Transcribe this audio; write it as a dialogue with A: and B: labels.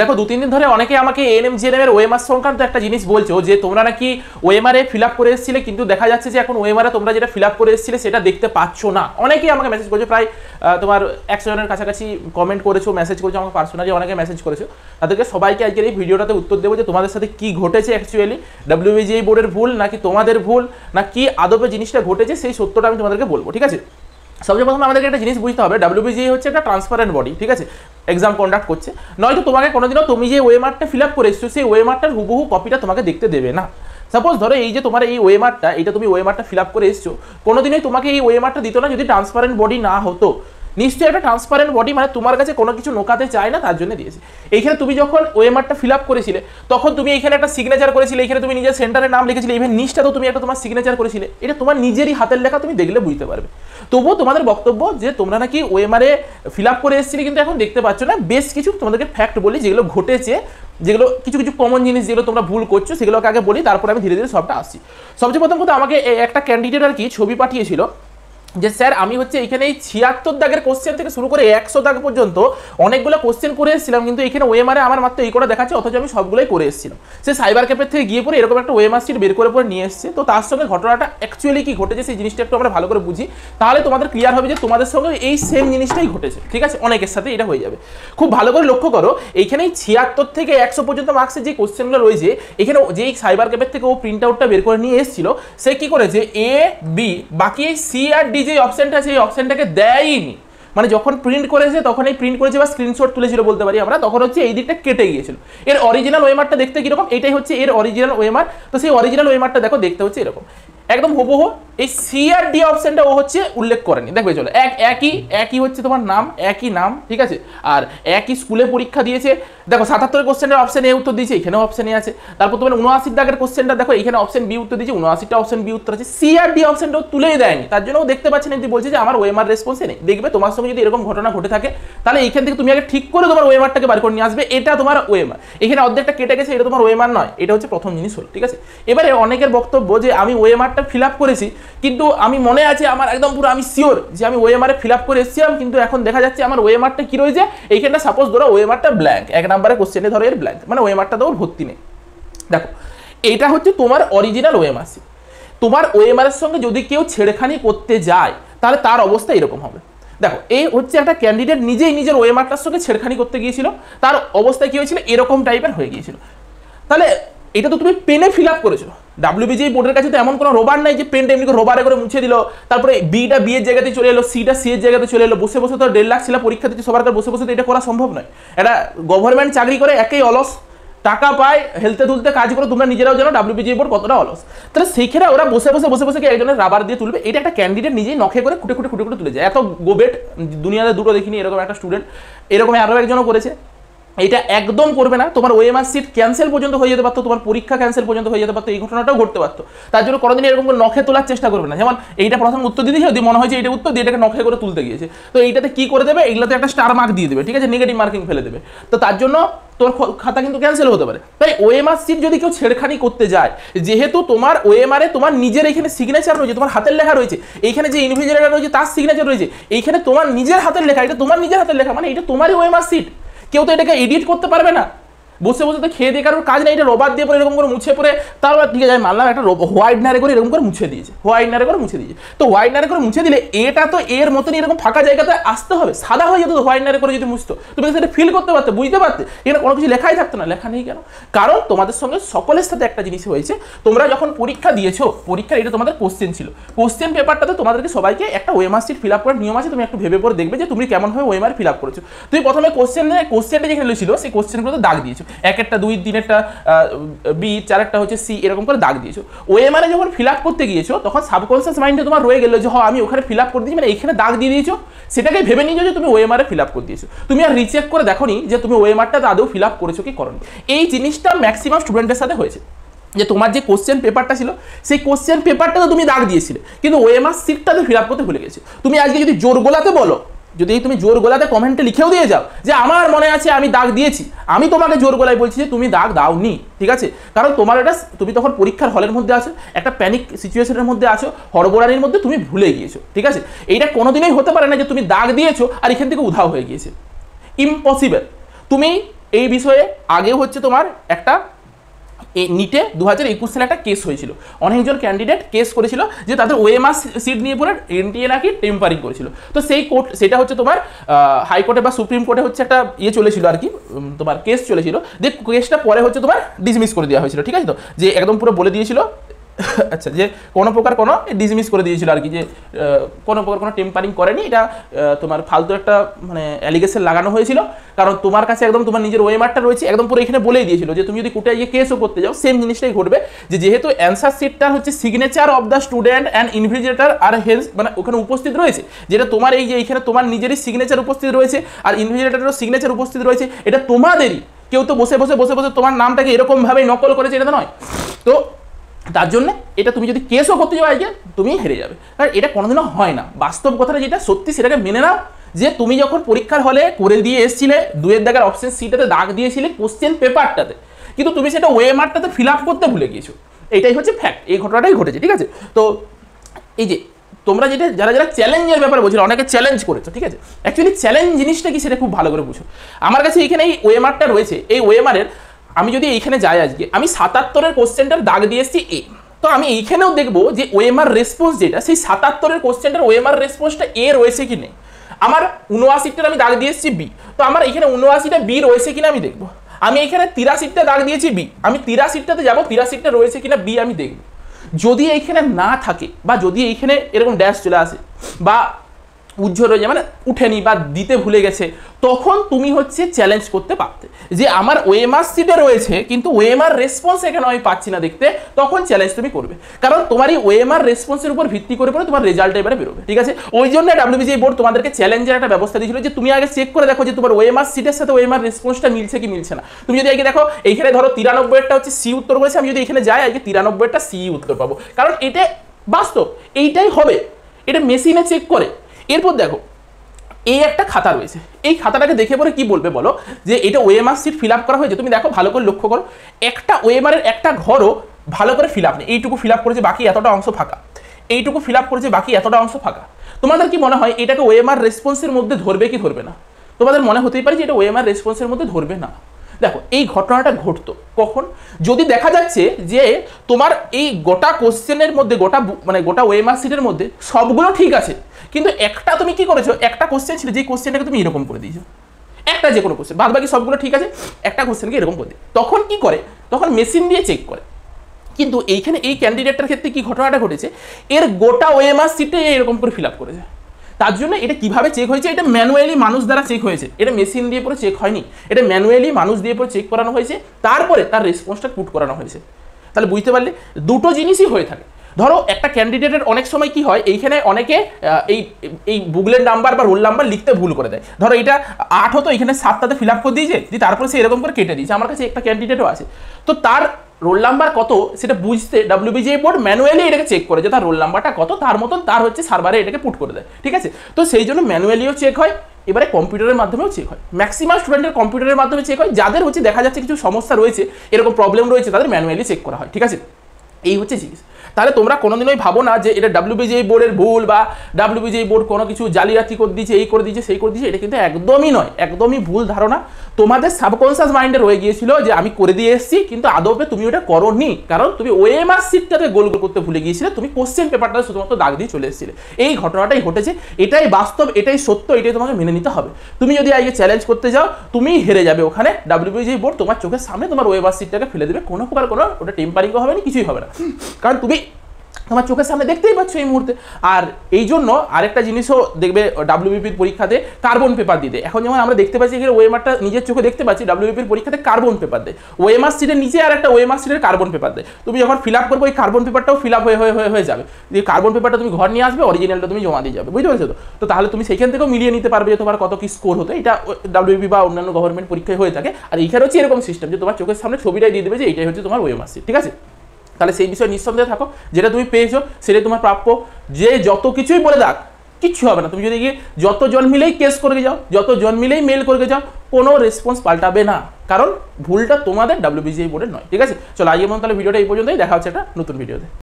A: দেখো দু তিন দিন ধরে অনেকে আমাকে এএনএম জিএনএম এর ওএমআর সংক্রান্ত একটা জিনিস বলছো যে তোমরা নাকি ওএমআর এ ফিল আপ করে এসেছিলে কিন্তু দেখা যাচ্ছে যে এখন ওএমআর এ তোমরা যেটা ফিল আপ করে এসেছিলে সেটা দেখতে পাচ্ছ না অনেকেই আমাকে মেসেজ করেছো প্রায় তোমার একশো জনের কাছাকাছি কমেন্ট করেছো মেসেজ করেছো আমাকে পার্সোনালি অনেকে মেসেজ করেছো তাদেরকে সবাইকে আজকের এই ভিডিওটাতে উত্তর দেবো যে তোমাদের সাথে কি ঘটেছে অ্যাকচুয়ালি ডাব্লিউবিজিআই বোর্ডের ভুল নাকি তোমাদের ভুল না কি আদবে জিনিসটা ঘটেছে সেই সত্যটা আমি তোমাদেরকে বলবো ঠিক আছে সবচেয়ে প্রথমে আমাদেরকে একটা জিনিস বুঝতে হবে ডাব্লিউবিজি হচ্ছে একটা ট্রান্সপারেন্ট বডি ঠিক আছে এক্সাম কন্ডাক্ট করছে নয়তো তোমাকে কোনোদিনও তুমি যে ওয়েমারটা ফিল আপ করে এসছো সেই ওয়েমারটার হুবহু কপিটা তোমাকে দেখতে দেবে না সাপোজ ধরো এই যে তোমার এই ওয়েমারটা এটা তুমি ওয়েমারটা ফিল আপ করে এসছো কোনোদিনই তোমাকে এই ওয়েমারটা দিত না যদি ট্রান্সপারেন্ট বডি না হতো নিশ্চয়ই একটা ট্রান্সপারেন্ট বডি মানে তোমার কাছে কোনো কিছু নোকাতে চায় না তার জন্য দিয়েছে এইখানে তুমি যখন ওয়েমারটা ফিল আপ করেছিলে তখন তুমি এখানে একটা সিগনেচার করেছিলে এখানে তুমি নিজের সেন্টারের নাম লিখেছিলে ইভেন নিচটা তো তুমি একটা তোমার সিগনেচার করেছিলে এটা তোমার নিজেরই হাতের লেখা তুমি দেখলে বুঝতে পারবে তবুও তোমাদের বক্তব্য যে তোমরা নাকি ওয়েমারে ফিল আপ করে এসেছিলে কিন্তু এখন দেখতে পাচ্ছ না বেশ কিছু তোমাদেরকে ফ্যাক্ট বলি যেগুলো ঘটেছে যেগুলো কিছু কিছু কমন জিনিস যেগুলো তোমরা ভুল করছো সেগুলোকে আগে বলি তারপরে আমি ধীরে ধীরে সবটা আসছি সবচেয়ে প্রথম কথা আমাকে একটা ক্যান্ডিডেট আর কি ছবি পাঠিয়েছিল যে স্যার আমি হচ্ছে এখানে এই ছিয়াত্তর দাগের কোশ্চেন থেকে শুরু করে একশো দাগ পর্যন্ত অনেকগুলো কোশ্চেন করে এসেছিলাম কিন্তু এখানে ওয়েমারে আমার মাত্র এই করে দেখাচ্ছে অথচ আমি সবগুলোই করে এসেছিলাম সে সাইবার ক্যাপের থেকে গিয়ে পরে এরকম একটা ওয়েমার সিট বের করে পরে নিয়ে এসছে তো তার সঙ্গে ঘটনাটা অ্যাকচুয়ালি কি ঘটেছে সেই জিনিসটা একটু আমরা ভালো করে বুঝি তাহলে তোমাদের ক্লিয়ার হবে যে তোমাদের সঙ্গে এই সেম জিনিসটাই ঘটেছে ঠিক আছে অনেকের সাথে এটা হয়ে যাবে খুব ভালো করে লক্ষ্য করো এইখানে এই ছিয়াত্তর থেকে একশো পর্যন্ত মার্কসের যে কোশ্চেনগুলো রয়েছে এখানে যেই সাইবার ক্যাপের থেকে ও প্রিন্ট আউটটা বের করে নিয়ে এসেছিল সে কী করেছে এ বি বাকি এই সি আর ডি যে অপশানটা সেই অপশানটাকে দেয়ইনি মানে যখন প্রিন্ট করেছে তখন এই প্রিন্ট করেছে বা স্ক্রিনশট তুলেছিল বলতে পারি আমরা তখন হচ্ছে এই দিকটা কেটে গিয়েছিল এর অরিজিনাল ওয়েমারটা দেখতে কীরকম এটাই হচ্ছে এর অরিজিনাল ওয়েমার তো সেই অরিজিনাল ওয়েমারটা দেখো দেখতে হচ্ছে এরকম একদম হুবহু এই সি আর ডি অপশানটা ও হচ্ছে উল্লেখ করেনি দেখবে চলো এক একই একই হচ্ছে তোমার নাম একই নাম ঠিক আছে আর একই স্কুলে পরীক্ষা দিয়েছে দেখো সাতাত্তর কোশ্চেনের অপশান এ উত্তর দিয়েছে এখানেও অপশান এ আছে তারপর তোমার উনআশির দাগের কোশ্চেনটা দেখো এখানে অপশান বি উত্তর দিয়েছে উনআশিটা অপশন বি উত্তর আছে সি আর ডি অপশনটাও তুলেই দেয়নি তার জন্য ও দেখতে পাচ্ছেন যদি বলছে যে আমার ওয়েমার রেসপন্স নেই দেখবে তোমার সঙ্গে যদি এরকম ঘটনা ঘটে থাকে তাহলে এইখান থেকে তুমি আগে ঠিক করে তোমার ওয়েমারটাকে বার করে নিয়ে আসবে এটা তোমার ওয়েমার এখানে অর্ধেকটা কেটে গেছে এটা তোমার ওয়েমার নয় এটা হচ্ছে প্রথম জিনিস হল ঠিক আছে এবারে অনেকের বক্তব্য যে আমি ওয়েমার ওএমআরটা ফিল আপ করেছি কিন্তু আমি মনে আছে আমার একদম পুরো আমি শিওর যে আমি ওএমআরে ফিল আপ করে এসেছিলাম কিন্তু এখন দেখা যাচ্ছে আমার ওয়েমারটা কী রয়েছে এইখানটা সাপোজ ধরো ওয়েমারটা ব্ল্যাঙ্ক এক নম্বরে কোশ্চেনে ধরো এর ব্ল্যাঙ্ক মানে ওয়েমারটা তো ওর ভর্তি নেই দেখো এটা হচ্ছে তোমার অরিজিনাল ওএমআরসি তোমার ওয়েমারের সঙ্গে যদি কেউ ছেড়েখানি করতে যায় তাহলে তার অবস্থা এরকম হবে দেখো এই হচ্ছে একটা ক্যান্ডিডেট নিজেই নিজের ওয়েমারটার সঙ্গে ছেড়খানি করতে গিয়েছিল তার অবস্থা কী হয়েছিল এরকম টাইপের হয়ে গিয়েছিল তাহলে এটা তো তুমি পেনে ফিল আপ করেছো ডাব্লিউবিজি বোর্ডের কাছে তো এমন কোনো রোবার নাই যে পেনটা এমনি রোবারে করে মুছে দিল তারপরে বিটা বি এর জায়গাতে চলে এলো সিটা সি এর জায়গাতে চলে এলো বসে বসে তো দেড় লাখ শিলা পরীক্ষা দিচ্ছে সবার বসে বসে তো এটা করা সম্ভব নয় এটা গভর্নমেন্ট চাকরি করে একেই অলস টাকা পায় হেলতে তুলতে কাজ করে তোমরা নিজেরাও জানো ডাব্লিউবিজি বোর্ড কতটা অলস তাহলে সেখানে ওরা বসে বসে বসে বসে একজনের রাবার দিয়ে তুলবে এটা একটা ক্যান্ডিডেট নিজেই নখে করে খুঁটে খুঁটে খুঁটে খুঁটে তুলে যায় এত গোবেট দুনিয়াতে দুটো দেখিনি এরকম একটা স্টুডেন্ট এরকম আরও একজনও করেছে এটা একদম করবে না তোমার ওএমআর সিট ক্যান্সেল পর্যন্ত হয়ে যেতে পারতো তোমার পরীক্ষা ক্যান্সেল পর্যন্ত হয়ে যেতে পারতো এই ঘটনাটাও ঘটতে পারতো তার জন্য কোনোদিন এরকম করে নখে তোলার চেষ্টা করবে না যেমন এইটা প্রথম উত্তর দিয়ে দিয়েছে যদি মনে হয় যে এটা উত্তর দিয়ে এটাকে নখে করে তুলতে গিয়েছে তো এইটাতে কি করে দেবে এগুলোতে একটা স্টার মার্ক দিয়ে দেবে ঠিক আছে নেগেটিভ মার্কিং ফেলে দেবে তো তার জন্য তোর খাতা কিন্তু ক্যান্সেল হতে পারে তাই ওএমআর সিট যদি কেউ ছেড়খানি করতে যায় যেহেতু তোমার ওএমআর তোমার নিজের এখানে সিগনেচার রয়েছে তোমার হাতের লেখা রয়েছে এইখানে যে ইনভিজিলেটার রয়েছে তার সিগনেচার রয়েছে এইখানে তোমার নিজের হাতের লেখা এটা তোমার নিজের হাতের লেখা মানে এটা তোমারই ওএমআর সিট কেউ তো এটাকে এডিট করতে পারবে না বসে বসে তো খেয়ে দিয়ে কারোর কাজ নেই এটা রবার দিয়ে পরে এরকম করে মুছে পরে তারপর ঠিক আছে মারলাম একটা একটা হোয়াইটনারে করে এরকম করে মুছে দিয়েছে হোয়াইটনারে করে মুছে দিয়েছে তো হোয়াইটনারে করে মুছে দিলে এটা তো এর মতনই এরকম ফাঁকা জায়গাতে আসতে হবে সাদা হয়ে যেত হোয়াইটনারে করে যদি মুছতো তুমি সেটা ফিল করতে পারতে বুঝতে পারতে এটা কোনো কিছু লেখাই থাকতো না লেখা নেই কেন কারণ তোমাদের সঙ্গে সকলের সাথে একটা জিনিস হয়েছে তোমরা যখন পরীক্ষা দিয়েছো পরীক্ষা এটা তোমাদের কোশ্চেন ছিল কোশ্চেন পেপারটাতে তোমাদেরকে সবাইকে একটা ওয়েমার শিট ফিল আপ করার নিয়ম আছে তুমি একটু ভেবে পরে দেখবে যে তুমি কেমনভাবে ওয়েমার ফিল আপ করেছো তুমি প্রথমে কোশ্চেন কোশ্চেনটা যেখানে ছিল সেই কোশ্চেনগুলোতে দাগ দিয়েছো এক একটা দুই একটা বি চার একটা হচ্ছে সি এরকম করে দাগ দিয়েছো ওএমআরে যখন ফিল আপ করতে গিয়েছো তখন সাবকনসিয়াস মাইন্ডে তোমার রয়ে গেলো যে হ আমি ওখানে ফিল আপ করে দিয়েছি মানে এখানে দাগ দিয়ে দিয়েছো সেটাকে ভেবে নিয়েছো যে তুমি ওএমআরে ফিল আপ করে দিয়েছো তুমি আর রিচেক করে দেখো নি যে তুমি ওএমআরটা আদৌ ফিল আপ করেছো কি করো এই জিনিসটা ম্যাক্সিমাম স্টুডেন্টের সাথে হয়েছে যে তোমার যে কোশ্চেন পেপারটা ছিল সেই কোশ্চেন পেপারটা তো তুমি দাগ দিয়েছিলে কিন্তু সিটটা তো ফিল আপ করতে ভুলে গেছো তুমি আজকে যদি জোর গোলাতে বলো যদি তুমি জোর গোলাতে কমেন্টে লিখেও দিয়ে যাও যে আমার মনে আছে আমি দাগ দিয়েছি আমি তোমাকে জোর গোলায় বলছি যে তুমি দাগ দাওনি ঠিক আছে কারণ তোমার এটা তুমি তখন পরীক্ষার হলের মধ্যে আছো একটা প্যানিক সিচুয়েশনের মধ্যে আছো হরবরানির মধ্যে তুমি ভুলে গিয়েছো ঠিক আছে এইটা কোনোদিনই হতে পারে না যে তুমি দাগ দিয়েছো আর এখান থেকে উধাও হয়ে গিয়েছে ইম্পসিবল তুমি এই বিষয়ে আগে হচ্ছে তোমার একটা নিটে দু হাজার একুশ সালে একটা কেস হয়েছিল অনেকজন ক্যান্ডিডেট কেস করেছিল যে তাদের ওএমআর সিট নিয়ে পরে এনটিএ নাকি টেম্পারিং করেছিল তো সেই কোর্ট সেটা হচ্ছে তোমার হাইকোর্টে বা সুপ্রিম কোর্টে হচ্ছে একটা ইয়ে চলেছিল আর কি তোমার কেস চলেছিল যে কেসটা পরে হচ্ছে তোমার ডিসমিস করে দেওয়া হয়েছিল ঠিক আছে তো যে একদম পুরো বলে দিয়েছিল আচ্ছা যে কোনো প্রকার কোনো ডিসমিস করে দিয়েছিল আর কি যে কোনো প্রকার কোনো টেম্পারিং করেনি এটা তোমার ফালতু একটা মানে অ্যালিগেশন লাগানো হয়েছিল কারণ তোমার কাছে একদম তোমার নিজের ওয়েমারটা রয়েছে একদম পুরো এখানে বলেই দিয়েছিল যে তুমি যদি কোটে গিয়ে কেসও করতে যাও সেম জিনিসটাই ঘটবে যে যেহেতু অ্যান্সার শিটটা হচ্ছে signature of the student and invigilator আর হেলস মানে ওখানে উপস্থিত রয়েছে যেটা তোমার এই যে এখানে তোমার নিজেরই সিগনেচার উপস্থিত রয়েছে আর ইনভিজিলেটারেরও সিগনেচার উপস্থিত রয়েছে এটা তোমাদেরই কেউ তো বসে বসে বসে বসে তোমার নামটাকে এরকমভাবেই নকল করেছে এটা নয় তো তার জন্য এটা তুমি যদি কেসও করতে যাও আজকে তুমি হেরে যাবে কারণ এটা কোনোদিনও হয় না বাস্তব কথাটা যেটা সত্যি সেটাকে মেনে নাও যে তুমি যখন পরীক্ষার হলে করে দিয়ে এসেছিলে দুয়ের দেখার অপশন সিটাতে দাগ দিয়েছিলে কোশ্চেন পেপারটাতে কিন্তু তুমি সেটা ওয়েমারটাতে ফিল আপ করতে ভুলে গিয়েছো এটাই হচ্ছে ফ্যাক্ট এই ঘটনাটাই ঘটেছে ঠিক আছে তো এই যে তোমরা যেটা যারা যারা চ্যালেঞ্জের ব্যাপারে বলছিল অনেকে চ্যালেঞ্জ করেছো ঠিক আছে অ্যাকচুয়ালি চ্যালেঞ্জ জিনিসটা কি সেটা খুব ভালো করে বুঝো আমার কাছে এখানে এই ওয়েমারটা রয়েছে এই ওয়েমারের আমি যদি এইখানে যাই আজকে আমি সাতাত্তরের কোশ্চেনটার দাগ দিয়ে এসেছি এ তো আমি এইখানেও দেখবো যে ওএমআর রেসপন্স যেটা সেই সাতাত্তরের কোশ্চেনটার ওএমআর রেসপন্সটা এ রয়েছে কি নেই আমার উনআশিটার আমি দাগ দিয়ে এসেছি বি তো আমার এখানে উনআশিটা বি রয়েছে কিনা আমি দেখবো আমি এখানে তিরাশিটা দাগ দিয়েছি বি আমি তিরাশিটাতে যাবো তিরাশিটা রয়েছে কিনা বি আমি দেখবো যদি এইখানে না থাকে বা যদি এইখানে এরকম ড্যাশ চলে আসে বা পুজো রয়ে যায় মানে উঠেনি বা দিতে ভুলে গেছে তখন তুমি হচ্ছে চ্যালেঞ্জ করতে পারতে যে আমার ওএমআর সিটে রয়েছে কিন্তু ওএমআর রেসপন্স এখানে আমি পাচ্ছি না দেখতে তখন চ্যালেঞ্জ তুমি করবে কারণ তোমার এই ওএমআর রেসপন্সের উপর ভিত্তি করে পরে তোমার রেজাল্ট এবারে বেরোবে ঠিক আছে ওই জন্য ডাব্লিউবিজিআই বোর্ড তোমাদেরকে চ্যালেঞ্জের একটা ব্যবস্থা দিয়েছিল যে তুমি আগে চেক করে দেখো যে তোমার ওয়েমার সিটের সাথে ওয়েমার রেসপন্সটা মিলছে কি মিলছে না তুমি যদি আগে দেখো এইখানে ধরো তিরানব্বইটা হচ্ছে সি উত্তর বলেছে আমি যদি এখানে যাই আগে তিরানব্বইটা সি উত্তর পাবো কারণ এটা বাস্তব এইটাই হবে এটা মেশিনে চেক করে এরপর দেখো এই একটা খাতা রয়েছে এই খাতাটাকে দেখে পরে কি বলবে বলো যে এটা ওএমআর সিট ফিল আপ করা হয়েছে তুমি দেখো ভালো করে লক্ষ্য করো একটা ওএমআরের একটা ঘরও ভালো করে ফিল আপ নেই এইটুকু ফিল আপ করেছে বাকি এতটা অংশ ফাঁকা এইটুকু ফিল আপ করেছে বাকি এতটা অংশ ফাঁকা তোমাদের কি মনে হয় এটাকে ওএমআর রেসপন্সের মধ্যে ধরবে কি ধরবে না তোমাদের মনে হতেই পারে যে এটা ওএমআর রেসপন্সের মধ্যে ধরবে না দেখো এই ঘটনাটা ঘটতো কখন যদি দেখা যাচ্ছে যে তোমার এই গোটা কোশ্চেনের মধ্যে গোটা মানে গোটা ওয়েমার সিটের মধ্যে সবগুলো ঠিক আছে কিন্তু একটা তুমি কি করেছো একটা কোশ্চেন ছিল যে কোশ্চেনটাকে তুমি এরকম করে দিয়েছো একটা যে কোনো কোশ্চেন বাদ বাকি সবগুলো ঠিক আছে একটা কোশ্চেনকে এরকম করে দিই তখন কি করে তখন মেশিন দিয়ে চেক করে কিন্তু এইখানে এই ক্যান্ডিডেটটার ক্ষেত্রে কি ঘটনাটা ঘটেছে এর গোটা ওয়েমার সিটে এরকম করে ফিল আপ করেছে তার জন্য এটা কিভাবে চেক হয়েছে এটা ম্যানুয়ালি মানুষ দ্বারা চেক হয়েছে এটা মেশিন দিয়ে পরে চেক হয়নি এটা ম্যানুয়ালি মানুষ দিয়ে পরে চেক করানো হয়েছে তারপরে তার রেসপন্সটা পুট করানো হয়েছে তাহলে বুঝতে পারলে দুটো জিনিসই হয়ে থাকে ধরো একটা ক্যান্ডিডেটের অনেক সময় কি হয় এইখানে অনেকে এই এই বুগলের নাম্বার বা রোল নাম্বার লিখতে ভুল করে দেয় ধরো এটা আট হতো এখানে সাতটাতে ফিল আপ করে দিয়েছে দিয়ে তারপরে সে এরকম করে কেটে দিয়েছে আমার কাছে একটা ক্যান্ডিডেটও আছে তো তার রোল নাম্বার কত সেটা বুঝতে ডাব্লিউবিজিআই বোর্ড ম্যানুয়ালি এটাকে চেক করে যে তার রোল নাম্বারটা কত তার মতন তার হচ্ছে সার্ভারে এটাকে পুট করে দেয় ঠিক আছে তো সেই জন্য ম্যানুয়ালিও চেক হয় এবারে কম্পিউটারের মাধ্যমেও চেক হয় ম্যাক্সিমাম স্টুডেন্টের কম্পিউটারের মাধ্যমে চেক হয় যাদের হচ্ছে দেখা যাচ্ছে কিছু সমস্যা রয়েছে এরকম প্রবলেম রয়েছে তাদের ম্যানুয়ালি চেক করা হয় ঠিক আছে এই হচ্ছে জিনিস তাহলে তোমরা কোনোদিনই ভাবো না যে এটা ডাব্লিউবিজিআই বোর্ডের ভুল বা ডাব্লিউবিজিআই বোর্ড কোনো কিছু জালিয়াতি করে দিয়েছে এই করে দিয়েছে সেই করে দিয়েছে এটা কিন্তু একদমই নয় একদমই ভুল ধারণা তোমাদের সাবকনসিয়াস মাইন্ডে রয়ে গিয়েছিল যে আমি করে দিয়ে এসেছি কিন্তু আদৌপে তুমি ওটা করো নি কারণ তুমি ওএমআর সিটটাতে গোল গোল করতে ভুলে গিয়েছিলে তুমি কোশ্চেন পেপারটা শুধুমাত্র দাগ দিয়ে চলে এসেছিলে এই ঘটনাটাই ঘটেছে এটাই বাস্তব এটাই সত্য এটাই তোমাকে মেনে নিতে হবে তুমি যদি আজকে চ্যালেঞ্জ করতে যাও তুমি হেরে যাবে ওখানে ডাব্লিউবিজি বোর্ড তোমার চোখের সামনে তোমার ওয়েবার সিটটাকে ফেলে দেবে কোনো প্রকার কোনো ওটা টেম্পারিংও হবে না কিছুই হবে না কারণ তুমি আমার চোখের সামনে দেখতেই পাচ্ছ এই মুহূর্তে আর এই জন্য আরেকটা জিনিসও দেখবে ডাব্লিউবিপির পরীক্ষাতে কার্বন পেপার দিতে এখন যেমন আমরা দেখতে পাচ্ছি এখানে ওয়েমারটা নিজের চোখে দেখতে পাচ্ছি ডাব্লিউবিপির পরীক্ষাতে কার্বন পেপার দেয় ওয়েমার সিটের নিচে আর একটা ওয়েমার সিটের কার্বন পেপার দেয় তুমি যখন ফিল আপ করবে ওই কার্বন পেপারটাও ফিল আপ হয়ে হয়ে হয়ে যাবে যে কার্বন পেপারটা তুমি ঘর নিয়ে আসবে অরিজিনালটা তুমি জমা দিয়ে যাবে বুঝতে পারছো তো তো তাহলে তুমি সেখান থেকেও মিলিয়ে নিতে পারবে যে তোমার কত কি স্কোর হতো এটা ডাব্লিউবি বা অন্যান্য গভর্নমেন্ট পরীক্ষায় হয়ে থাকে আর এখানেও হচ্ছে এরকম সিস্টেম যে তোমার চোখের সামনে ছবিটাই দিয়ে দেবে যে এটাই হচ্ছে তোমার ওয়েমার সিট ঠিক আছে তাহলে সেই বিষয়ে নিঃসন্দেহে থাকো যেটা তুমি পেয়েছো সেটাই তোমার প্রাপ্য যে যত কিছুই বলে দেখ কিচ্ছু হবে না তুমি যদি গিয়ে যত জন মিলেই কেস করে যাও যত জন মিলেই মেল করে যাও কোনো রেসপন্স পাল্টাবে না কারণ ভুলটা তোমাদের ডাব্লিউবিজিআই বোর্ডের নয় ঠিক আছে চলো আজকে মতো তাহলে ভিডিওটা এই পর্যন্তই দেখা হচ্ছে একটা নতুন ভিডিওতে